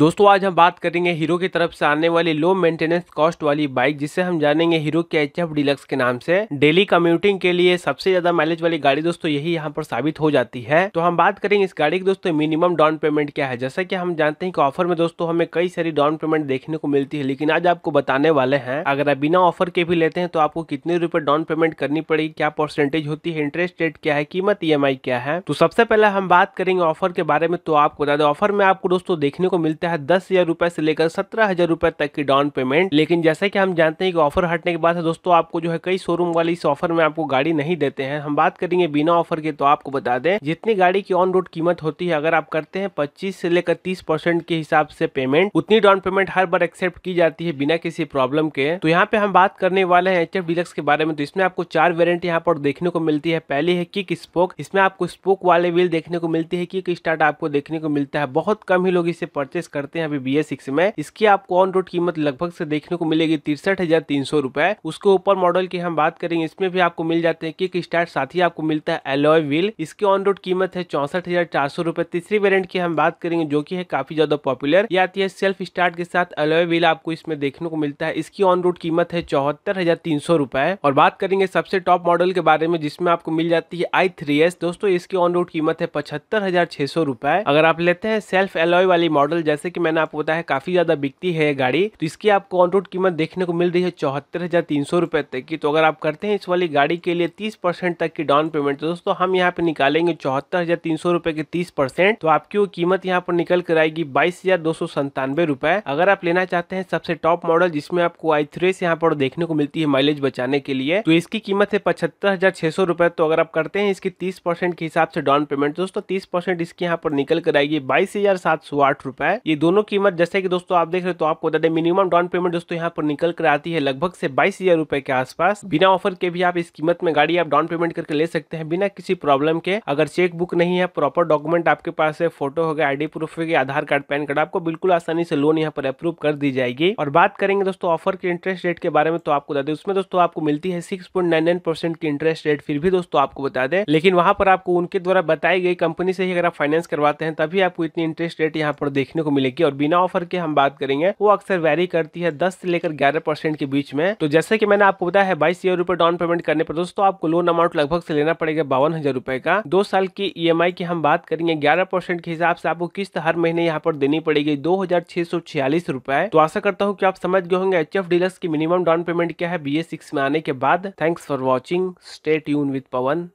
दोस्तों आज हम बात करेंगे हीरो की तरफ से आने वाली लो मेंटेनेंस कॉस्ट वाली बाइक जिसे हम जानेंगे हीरो के एच एफ डिलक्स के नाम से डेली कम्यूटिंग के लिए सबसे ज्यादा माइलेज वाली गाड़ी दोस्तों यही यहाँ पर साबित हो जाती है तो हम बात करेंगे इस गाड़ी की दोस्तों मिनिमम डाउन पेमेंट क्या है जैसा की हम जानते हैं कि ऑफर में दोस्तों हमें कई सारी डाउन पेमेंट देखने को मिलती है लेकिन आज आपको बताने वाले हैं अगर आप बिना ऑफर के भी लेते हैं तो आपको कितने रुपए डाउन पेमेंट करनी पड़ेगी क्या परसेंटेज होती है इंटरेस्ट रेट क्या है कीमत ई e क्या है तो सबसे पहले हम बात करेंगे ऑफर के बारे में तो आपको बता दें ऑफर में आपको दोस्तों देखने को मिलता है चाहे दस हजार रुपए से लेकर सत्रह हजार रुपए तक की डाउन पेमेंट लेकिन जैसे कि हम जानते हैं कि ऑफर हटने के बाद दोस्तों आपको जो है कई शोरूम वाले इस ऑफर में आपको गाड़ी नहीं देते हैं हम बात करेंगे बिना ऑफर के तो आपको बता दें जितनी गाड़ी की ऑन रोड कीमत होती है अगर आप करते हैं पच्चीस से लेकर तीस के हिसाब से पेमेंट उतनी डाउन पेमेंट हर बार एक्सेप्ट की जाती है बिना किसी प्रॉब्लम के तो यहाँ पे हम बात करने वाले हैं एच एफ डिलक्स के बारे में तो इसमें आपको चार वेरियंट यहाँ पर देखने को मिलती है पहली है किक स्पोक इसमें आपको स्पोक वाले व्हील देखने को मिलती है किक स्टार्ट आपको देखने को मिलता है बहुत कम ही लोग इसे परचेस कर करते हैं अभी बी एस सिक्स में इसकी आपको ऑन रोड कीमत लगभग से देखने को मिलेगी तिरसठ हजार तीन सौ रुपए उसके ऊपर मॉडल की हम बात करेंगे इसमें भी आपको मिल जाते हैं किक स्टार्ट साथ ही आपको मिलता है एलोय व्हील इसकी ऑन रोड कीमत है चौसठ हजार चार सौ रुपए तीसरी वेरियंट की हम बात करेंगे जो की है काफी ज्यादा पॉपुलर ये आती है सेल्फ स्टार्ट के साथ एलोय व्हील आपको इसमें देखने को मिलता है इसकी ऑन रोड कीमत है चौहत्तर हजार तीन सौ रुपए और बात करेंगे सबसे टॉप मॉडल के बारे में जिसमें आपको मिल जाती है आई थ्री एस दोस्तों इसकी ऑन रोड कीमत है पचहत्तर हजार छह सौ रुपए अगर आप लेते हैं सेल्फ एलॉय वाली मॉडल जैसे कि मैंने आपको बताया काफी ज्यादा बिकती है गाड़ी तो इसकी आपको ऑन रोड कीमत देखने को मिल रही है चौहत्तर हजार तीन सौ रुपए तक की तो अगर आप करते हैं इस वाली गाड़ी के लिए तीस परसेंट तक की डाउन पेमेंट तो दोस्तों हम यहाँ पे निकालेंगे चौहत्तर हजार तीन सौ रुपए के तीस परसेंट तो आपकी वो कीमत यहाँ पर निकल कर आएगी बाईस हजार दो सौ संतानवे रुपए अगर आप लेना चाहते हैं सबसे टॉप मॉडल जिसमें आपको आई थ्रेस यहाँ पर देखने को मिलती है माइलेज बचाने के लिए तो इसकी कीमत है पचहत्तर हजार छह सौ रुपए तो अगर आप करते हैं इसकी तीस परसेंट के हिसाब से डाउन पेमेंट दोस्तों तीस परसेंट इसकी यहाँ पर निकल कर आएगी बाईस हजार सात सौ आठ रुपए ये दोनों कीमत जैसे कि दोस्तों आप देख रहे हो तो आपको बता दें मिनिमम डाउन पेमेंट दोस्तों यहाँ पर निकल कर आती है लगभग से बाईस हजार रुपए के आसपास बिना ऑफर के भी आप इस कीमत में गाड़ी आप डाउन पेमेंट करके ले सकते हैं बिना किसी प्रॉब्लम के अगर चेक बुक नहीं है प्रॉपर डॉक्यूमेंट आपके पास है फोटो हो गया आईडी प्रूफ हो गया आधार कार्ड पैन कार्ड आपको बिल्कुल आसानी से लोन यहाँ पर अप्रूव कर दी जाएगी और बात करेंगे दोस्तों ऑफर के इंटरेस्ट रेट के बारे में तो आपको बता दें उसमें दोस्तों आपको मिलती है सिक्स की इंटरेस्ट रेट फिर भी दोस्तों आपको बता दें लेकिन वहां पर आपको उनके द्वारा बताई गई कंपनी से ही अगर आप फाइनेंस करवाते हैं तभी आपको इतनी इंटरेस्ट रेट यहाँ पर देखने को मिलेगी करने की और बिना ऑफर के हम बात करेंगे वो अक्सर वेरी करती है दस से लेकर ग्यारह परसेंट के बीच में तो जैसे कि मैंने आपको बताया बाईस हजार रुपए डाउन पेमेंट करने पर दोस्तों आपको लोन अमाउंट लगभग से लेना पड़ेगा बावन हजार रुपए का दो साल की ई e की हम बात करेंगे ग्यारह परसेंट के हिसाब से आपको किस्त हर महीने यहाँ पर देनी पड़ेगी दो हजार छह सौ छियालीस रुपए तो आशा करता हूँ की आप समझ गए होंगे एच एफ डीलर्स की मिनिमम डाउन पेमेंट क्या है बी ए सिक्स में आने के बाद थैंक्स फॉर वॉचिंग स्टेट यून विद पवन